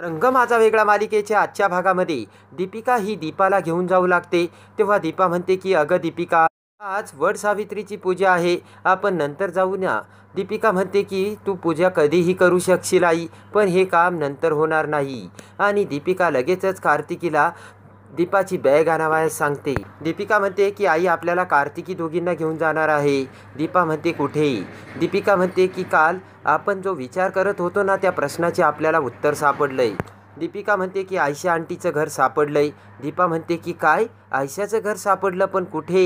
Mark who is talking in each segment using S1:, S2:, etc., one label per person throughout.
S1: रंग माझा वेगळा मालिकेच्या आजच्या भागामध्ये दीपिका ही दीपाला घेऊन जाऊ लागते तेव्हा दीपा म्हणते की अगं दीपिका आज वड सावित्रीची पूजा आहे आपण नंतर जाऊ न्या दीपिका म्हणते की तू पूजा कधीही करू शकशील आई पण हे काम नंतर होणार नाही आणि दीपिका लगेचच कार्तिकीला दीपाची बॅग आणावायस सांगते दीपिका म्हणते की आई आपल्याला कार्तिकी दोघींना घेऊन जाणार आहे दीपा म्हणते कुठे दीपिका म्हणते की काल आपण जो विचार करत होतो ना त्या प्रश्नाचे आपल्याला उत्तर सापडलंय दीपिका म्हणते की आयशा आंटीचं घर सापडलंय दीपा म्हणते की काय आयशाचं घर सापडलं पण कुठे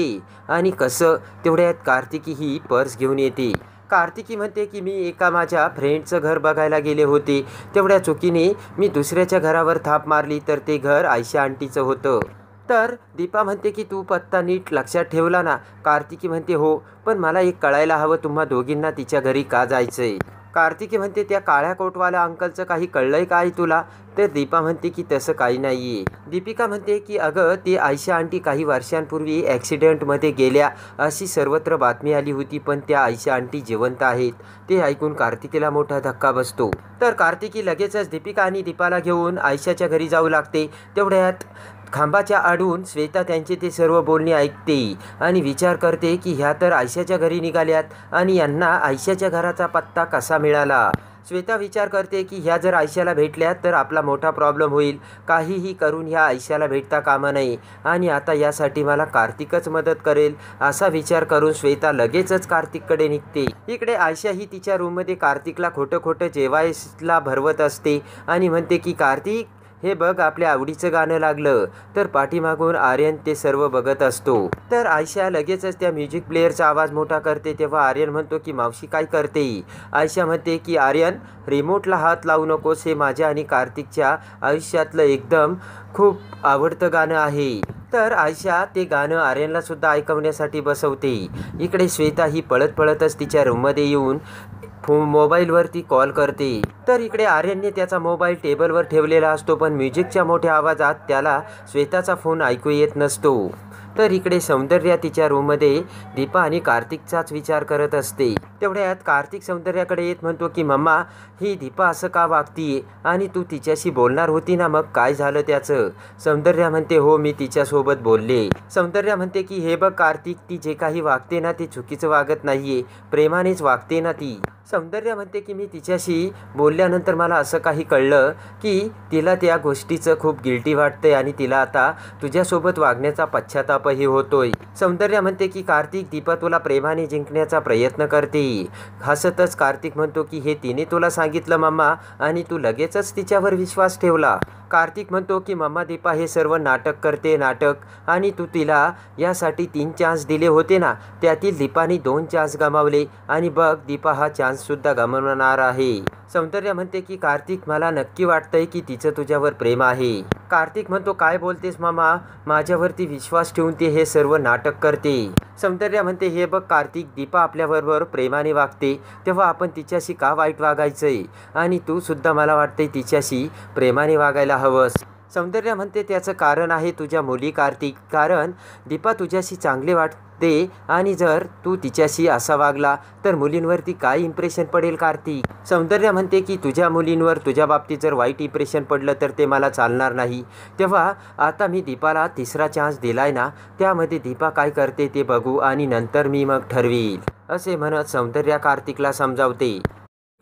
S1: आणि कसं तेवढ्यात कार्तिकी ही पर्स घेऊन येते कार्तिकी म्हणते की मी एका माझ्या फ्रेंडचं घर बघायला गेले होते तेवढ्या चुकीने मी दुसऱ्याच्या घरावर थाप मारली तर ते घर आयशा आंटीचं होतं तर दीपा म्हणते की तू पत्ता नीट लक्षात ठेवला ना कार्तिकी म्हणते हो पण मला एक कळायला हवं तुम्हा दोघींना तिच्या घरी का जायचं आहे कार्तिकी म्हणते त्या काळ्या कोटवाल्या अंकलचं काही कळलंय काय तुला तर दीपा म्हणते की तसं काही नाही आहे दीपिका म्हणते की अगं ती आयशा आंटी काही वर्षांपूर्वी ॲक्सिडेंटमध्ये गेल्या अशी सर्वत्र बातमी आली होती पण त्या आयशा आंटी जिवंत आहेत ते ऐकून कार्तिकीला मोठा धक्का बसतो तर कार्तिकी लगेचच दीपिका आणि दीपाला घेऊन आयशाच्या घरी जाऊ लागते तेवढ्यात खांबाच्या आडून श्वेता त्यांचे ते सर्व बोलणे ऐकते आणि विचार करते की ह्या तर आयशाच्या घरी निघाल्यात आणि यांना आयशाच्या घराचा पत्ता कसा मिळाला श्वेता विचार करते की ह्या जर आयशाला भेटल्यात तर आपला मोठा प्रॉब्लेम होईल काहीही करून ह्या आयशाला भेटता कामा नाही आणि आता यासाठी मला कार्तिकच मदत करेल असा विचार करून श्वेता लगेचच कार्तिककडे निघते इकडे आयशा ही तिच्या रूममध्ये कार्तिकला खोटं खोटं जेवायला भरवत असते आणि म्हणते की कार्तिक हे बघ आपल्या आवडीचं गाणं लागलं तर पाठीमागून आर्यन ते सर्व बघत असतो तर आयशा लगेचच त्या म्युझिक प्लेअरचा आवाज मोठा करते तेव्हा आर्यन म्हणतो की मावशी काय करते आयशा म्हणते की आर्यन रिमोटला हात लावू नकोस हे माझ्या आणि कार्तिकच्या आयुष्यातलं एकदम खूप आवडतं गाणं आहे तर आयशा ते गाणं आर्यनला सुद्धा ऐकवण्यासाठी बसवते इकडे श्वेता ही पळत पळतच तिच्या रूममध्ये येऊन फो मोबाईलवरती कॉल करते तर इकडे आर्यनने त्याचा मोबाईल टेबलवर ठेवलेला असतो पण म्युझिकच्या मोठ्या आवाजात त्याला श्वेताचा फोन ऐकू येत नसतो तर इकडे सौंदर्या तिच्या रूममध्ये दीपा आणि कार्तिकचाच विचार करत असते तेवढ्यात कार्तिक सौंदर्याकडे येत म्हणतो की मम्मा ही दीपा असं का वागतीये आणि तू तिच्याशी बोलणार होती ना मग काय झालं त्याचं सौंदर्या म्हणते हो मी तिच्यासोबत बोलले सौंदर्या म्हणते की हे बघ कार्तिक ती जे काही वागते ना ते चुकीचं वागत नाहीये प्रेमानेच वागते ना ती सौंदर्या म्हणते की मी तिच्याशी बोलल्यानंतर मला असं काही कळलं की तिला त्या गोष्टीचं खूप गिल्टी वाटतंय आणि तिला आता तुझ्यासोबत वागण्याचा पश्चाताप शापही होतोय सौंदर्य म्हणते की कार्तिक दीपा तुला प्रेमाने जिंकण्याचा प्रयत्न करते हसतच कार्तिक म्हणतो की हे तिने तुला सांगितलं मम्मा आणि तू लगेचच तिच्यावर विश्वास ठेवला कार्तिक म्हणतो की मम्मा दीपा हे सर्व नाटक करते नाटक आणि तू तिला यासाठी तीन चान्स दिले होते ना त्यातील दीपाने दोन चान्स गमावले आणि बघ दीपा हा चान्ससुद्धा गमावणार आहे सौंदर्य म्हणते की कार्तिक मला नक्की वाटतंय की तिचं तुझ्यावर प्रेम आहे कार्तिक म्हणतो काय बोलतेस मामा माझ्यावरती विश्वास ठेवून ते हे सर्व नाटक करते सौंदर्या म्हणते हे बघ कार्तिक दीपा आपल्याबरोबर प्रेमाने वागते तेव्हा आपण तिच्याशी का वाईट वागायचंय आणि तू सुद्धा मला वाटतंय तिच्याशी प्रेमाने वागायला हवंस सौंदर्य म्हणते त्याचं कारण आहे तुझ्या मुली कार्तिक कारण दीपा तुझ्याशी चांगले वाटते आणि जर तू तिच्याशी असा वागला तर मुलींवरती काय इम्प्रेशन पडेल कार्तिक सौंदर्य म्हणते की तुझ्या मुलींवर तुझ्या बाबतीत जर वाईट इम्प्रेशन पडलं तर ते मला चालणार नाही तेव्हा आता मी दीपाला तिसरा चान्स दिलाय ना त्यामध्ये दीपा काय करते ते बघू आणि नंतर मी मग ठरवील असे म्हणत सौंदर्या कार्तिकला समजावते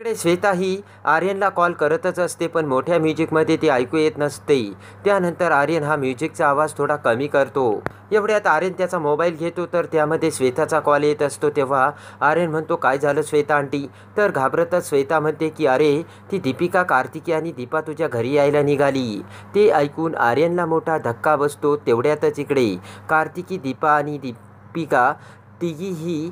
S1: इकडे श्वेता ही आर्यनला कॉल करतच असते पण मोठ्या म्युझिकमध्ये ती ऐकू येत नसते त्यानंतर आर्यन हा म्युझिकचा आवाज थोडा कमी करतो एवढ्यात आर्यन त्याचा मोबाईल घेतो तर त्यामध्ये श्वेताचा कॉल येत असतो तेव्हा आर्यन म्हणतो काय झालं श्वेता आंटी तर घाबरतच श्वेता म्हणते की अरे ती दीपिका कार्तिकी आणि दीपा तुझ्या घरी यायला निघाली ते ऐकून आर्यनला मोठा धक्का बसतो तेवढ्यातच इकडे कार्तिकी दीपा आणि दीपिका तिघीही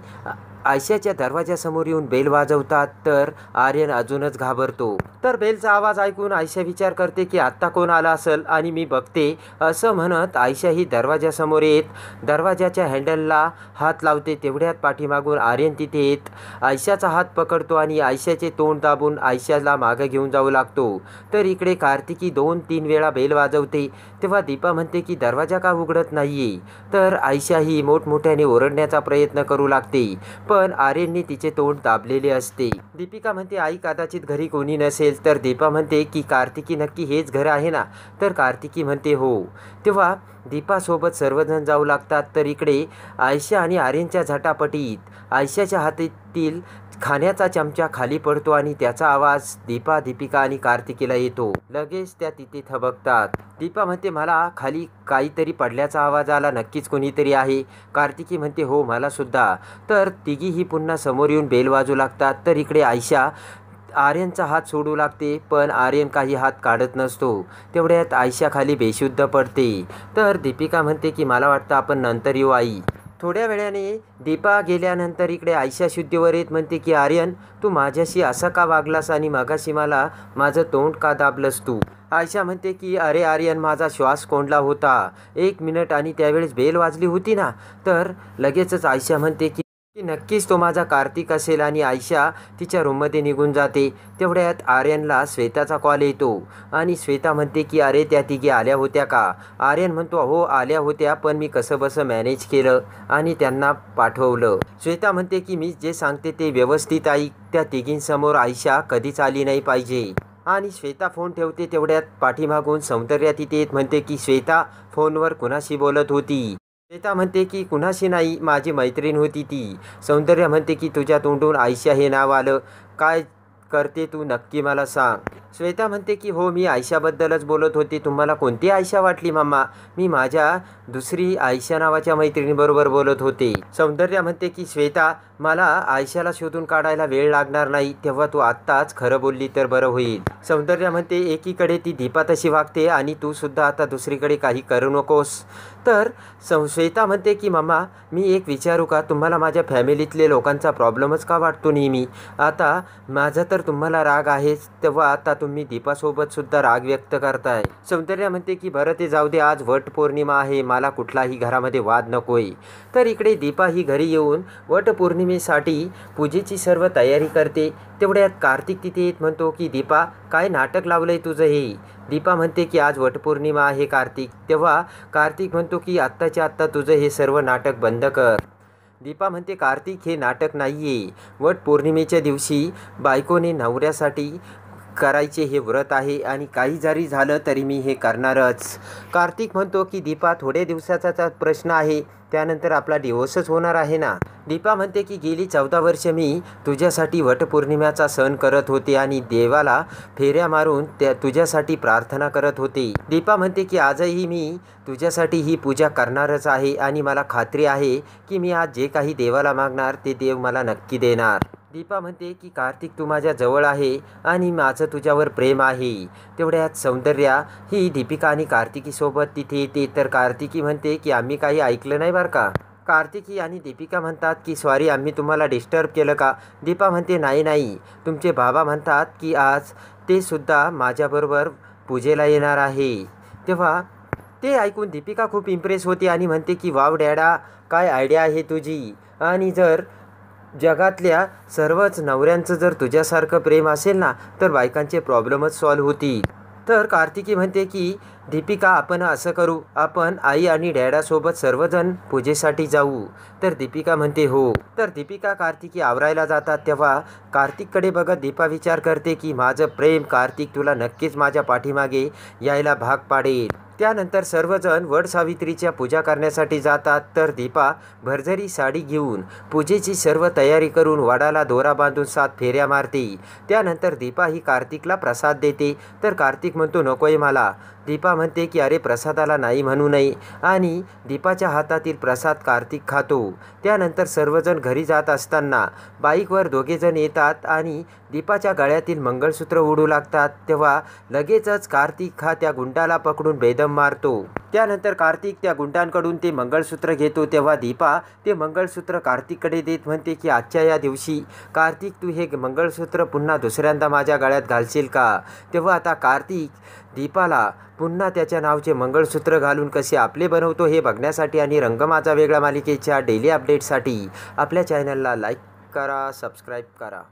S1: आयशाच्या दरवाजासमोर येऊन बेल वाजवतात तर आर्यन अजूनच घाबरतो तर बेलचा आवाज ऐकून आयशा विचार करते की आत्ता कोण आला असेल आणि मी बघते असं म्हणत आयशा ही दरवाजासमोर येत दरवाजाच्या हँडलला हात लावते तेवढ्यात पाठीमागून आर्यन तिथे येत आयशाचा हात पकडतो आणि आयशाचे तोंड दाबून आयशाला मागे घेऊन जाऊ लागतो तर इकडे कार्तिकी दोन तीन वेळा बेल वाजवते तेव्हा दीपा म्हणते की दरवाजा का उघडत नाहीये तर आयशा ही मोठमोठ्याने ओरडण्याचा प्रयत्न करू लागते पण पण आर्यनने तिचे तोंड दाबलेले असते दीपिका म्हणते आई कदाचित घरी कोणी नसेल तर दीपा म्हणते की कार्तिकी नक्की हेच घर आहे ना तर कार्तिकी म्हणते हो तेव्हा दीपासोबत सर्वजण जाऊ लागतात तर इकडे आयशा आणि आर्यनच्या झटापटीत आयशाच्या हातातील खाण्याचा चमचा खाली पडतो आणि त्याचा आवाज दीपा दीपिका आणि कार्तिकीला येतो लगेच त्या तिथे थबकतात दीपा म्हणते मला खाली काहीतरी पडल्याचा आवाज आला नक्कीच कोणीतरी आहे कार्तिकी म्हणते हो मला सुद्धा तर तिघीही पुन्हा समोर येऊन बेल वाजू लागतात तर इकडे आयशा आर्यनचा हात सोडू लागते पण आर्यन काही हात काढत नसतो तेवढ्यात आयशा खाली बेशुद्ध पडते तर दीपिका म्हणते की मला वाटतं आपण नंतर येऊ आई थोड्या वेळाने दीपा गेल्यानंतर इकडे आयशा शुद्धीवर येत म्हणते की आर्यन तू माझ्याशी असा का वागलास आणि मागाशी मला माझं तोंड का दाबलंस तू आयशा म्हणते की अरे आर्यन माझा श्वास कोंडला होता एक मिनिट आणि त्यावेळेस बेल वाजली होती ना तर लगेचच आयशा म्हणते की की नक्कीच तो माझा कार्तिक असेल आणि आयशा तिच्या रूममध्ये निघून जाते तेवढ्यात आर्यनला श्वेताचा कॉल येतो आणि श्वेता म्हणते की अरे त्या तिघी आल्या होत्या का आर्यन म्हणतो हो आल्या होत्या पण मी कसं बसं मॅनेज केलं आणि त्यांना पाठवलं श्वेता म्हणते की मी जे सांगते ते व्यवस्थित आई त्या तिघींसमोर आयशा कधीच आली नाही पाहिजे आणि श्वेता फोन ठेवते तेवढ्यात पाठीमागून सौंदर्या तिथे येत म्हणते की श्वेता फोनवर कुणाशी बोलत होती श्वेता म्हणते की कुणाशी नाही माझी मैत्रीण होती ती सौंदर्य म्हणते की तुझ्या तोंडून आयशा हे नाव आलं काय करते तू नक्की मला सांग श्वेता म्हणते की हो मी आयशाबद्दलच बोलत होती तुम्हाला कोणती आयशा वाटली मामा मी माझ्या दुसरी आयशा नावाच्या मैत्रिणीबरोबर बोलत होते सौंदर्या म्हणते की श्वेता मला आयशाला शोधून काढायला वेळ लागणार नाही तेव्हा तू आत्ताच खरं बोलली तर बरं होईल सौंदर्या म्हणते एकीकडे ती दीपा तशी वागते आणि तू सुद्धा आता दुसरीकडे काही करू नकोस तर श्वेता म्हणते की मामा मी एक विचारू का तुम्हाला माझ्या फॅमिलीतले लोकांचा प्रॉब्लेमच का वाटतो नेहमी आता माझा तर तुम्हाला राग आहेच तेव्हा आता तुम्ही दीपासोबत सुद्धा राग व्यक्त करताय सौंदर्या म्हणते की बरं ते जाऊ दे आज वट पौर्णिमा आहे मला कुठलाही घरामध्ये वाद नकोय तर इकडे दीपा ही घरी येऊन वट पौर्णिमेसाठी पूजेची सर्व तयारी करते तेवढ्यात कार्तिक तिथे येत म्हणतो की दीपा काय नाटक लावलंय तुझं हे दीपा म्हणते की आज वटपौर्णिमा आहे कार्तिक तेव्हा कार्तिक म्हणतो की आत्ताच्या आत्ता तुझं हे सर्व नाटक बंद कर दीपा म्हणते कार्तिक हे नाटक नाही आहे वट पौर्णिमेच्या दिवशी बायकोने नवऱ्यासाठी करायचे हे व्रत आहे आणि काही जरी झालं तरी मी हे करणारच कार्तिक म्हणतो की दीपा थोड्या दिवसाचा प्रश्न आहे त्यानंतर आपला डिवोर्सच होणार आहे ना दीपा म्हणते की गेली चौदा वर्ष मी तुझ्यासाठी वटपौर्णिमेचा सण करत होते आणि देवाला फेऱ्या मारून त्या तुझ्यासाठी प्रार्थना करत होते दीपा म्हणते की आजही मी तुझ्यासाठी ही पूजा करणारच आहे आणि मला खात्री आहे की मी आज जे काही देवाला मागणार ते देव मला नक्की देणार दीपा म्हणते की कार्तिक तू माझ्या जवळ आहे आणि माझं तुझ्यावर प्रेम आहे तेवढ्यात सौंदर्या ही दीपिका आणि कार्तिकीसोबत तिथे येते तर कार्तिकी म्हणते की आम्ही काही ऐकलं नाही बरं का कार्तिकी आणि दीपिका म्हणतात की सॉरी आम्ही तुम्हाला डिस्टर्ब केलं का दीपा म्हणते नाही नाही तुमचे बाबा म्हणतात की आज ते सुद्धा माझ्याबरोबर पूजेला येणार आहे तेव्हा ते ऐकून दीपिका खूप इम्प्रेस होते आणि म्हणते की वाव डॅडा काय आयडिया आहे तुझी आणि जर जगातल्या सर्वच नवऱ्यांचं जर तुझ्यासारखं प्रेम असेल ना तर बायकांचे प्रॉब्लेमच सॉल्व होती तर कार्तिकी म्हणते की दीपिका आपण असं करू आपण आई आणि डॅडासोबत सर्वजण पूजेसाठी जाऊ तर दीपिका म्हणते हो तर दीपिका कार्तिकी आवरायला जातात तेव्हा कार्तिककडे बघत दीपा विचार करते की माझं प्रेम कार्तिक तुला नक्कीच माझ्या पाठीमागे यायला भाग पाडेल त्यानंतर सर्वजण वडसावित्रीच्या पूजा करण्यासाठी जातात तर दीपा भरझरी साडी घेऊन पूजेची सर्व तयारी करून वडाला दोरा बांधून सात फेऱ्या मारते त्यानंतर दीपा ही कार्तिकला प्रसाद देते तर कार्तिक म्हणतो नकोय मला दीपा म्हणते की अरे प्रसादाला नाही म्हणू नये आणि दीपाच्या हातातील प्रसाद कार्तिक खातो त्यानंतर सर्वजण घरी जात असताना बाईकवर दोघेजण येतात आणि दीपाच्या गळ्यातील मंगळसूत्र उडू लागतात तेव्हा लगेचच कार्तिक हा त्या गुंडाला पकडून बेदम मारतो त्यानंतर कार्तिक त्या गुंडांकडून ते मंगळसूत्र घेतो तेव्हा दीपा ते मंगळसूत्र कार्तिककडे देत म्हणते की आजच्या या दिवशी कार्तिक तू हे मंगळसूत्र पुन्हा दुसऱ्यांदा माझ्या गळ्यात घालशील का तेव्हा आता कार्तिक दीपाला पुन्हा त्याच्या नावचे मंगळसूत्र घालून कसे आपले बनवतो हे बघण्यासाठी आणि रंग माझा वेगळा मालिकेच्या डेली अपडेटसाठी आपल्या चॅनलला लाईक करा सबस्क्राईब करा